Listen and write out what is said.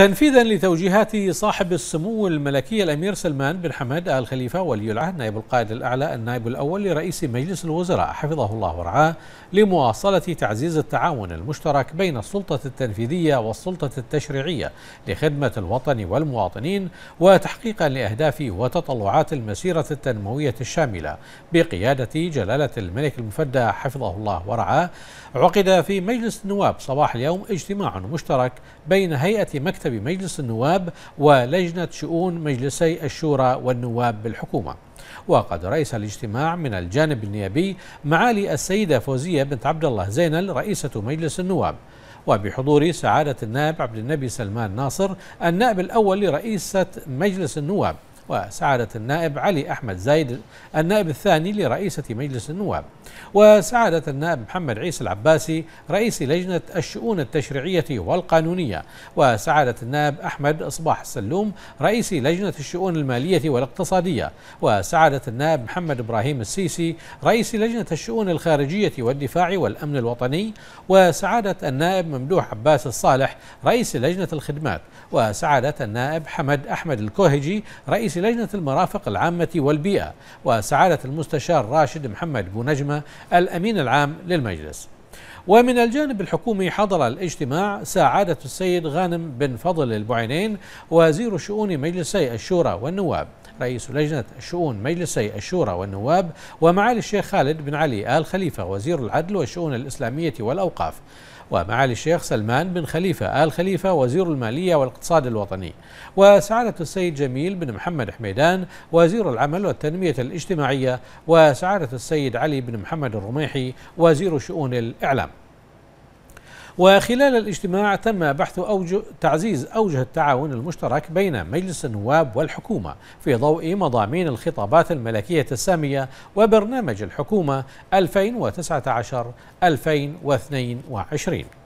تنفيذا لتوجيهات صاحب السمو الملكي الامير سلمان بن حمد ال خليفه ولي العهد نائب القائد الاعلى النائب الاول لرئيس مجلس الوزراء حفظه الله ورعاه لمواصله تعزيز التعاون المشترك بين السلطه التنفيذيه والسلطه التشريعيه لخدمه الوطن والمواطنين وتحقيقا لاهداف وتطلعات المسيره التنمويه الشامله بقياده جلاله الملك المفدى حفظه الله ورعاه عقد في مجلس النواب صباح اليوم اجتماع مشترك بين هيئه مكتب مكتب مجلس النواب ولجنة شؤون مجلسي الشورى والنواب بالحكومة وقد رئيس الاجتماع من الجانب النيابي معالي السيدة فوزية بنت عبد الله زينل رئيسة مجلس النواب وبحضور سعادة النائب عبد النبي سلمان ناصر النائب الأول لرئيسة مجلس النواب وسعادة النائب علي أحمد زايد النائب الثاني لرئيسة مجلس النواب وسعادة النائب محمد عيسى العباسي رئيس لجنة الشؤون التشريعية والقانونية وسعادة النائب أحمد أصباح السلوم رئيس لجنة الشؤون المالية والاقتصادية وسعادة النائب محمد إبراهيم السيسي رئيس لجنة الشؤون الخارجية والدفاع والأمن الوطني وسعادة النائب ممدوح عباس الصالح رئيس لجنة الخدمات وسعادة النائب حمد أحمد الكوهجي رئيس لجنة المرافق العامة والبيئة وسعادة المستشار راشد محمد بونجمة الأمين العام للمجلس ومن الجانب الحكومي حضر الاجتماع سعادة السيد غانم بن فضل البعينين وزير شؤون مجلسي الشورى والنواب رئيس لجنة شؤون مجلسي الشورى والنواب ومعالي الشيخ خالد بن علي آل خليفة وزير العدل والشؤون الإسلامية والأوقاف ومعالي الشيخ سلمان بن خليفة آل خليفة وزير المالية والاقتصاد الوطني وسعادة السيد جميل بن محمد حميدان وزير العمل والتنمية الاجتماعية وسعادة السيد علي بن محمد الرميحي وزير شؤون الإعلام وخلال الاجتماع تم بحث أوجه تعزيز أوجه التعاون المشترك بين مجلس النواب والحكومة في ضوء مضامين الخطابات الملكية السامية وبرنامج الحكومة 2019 2022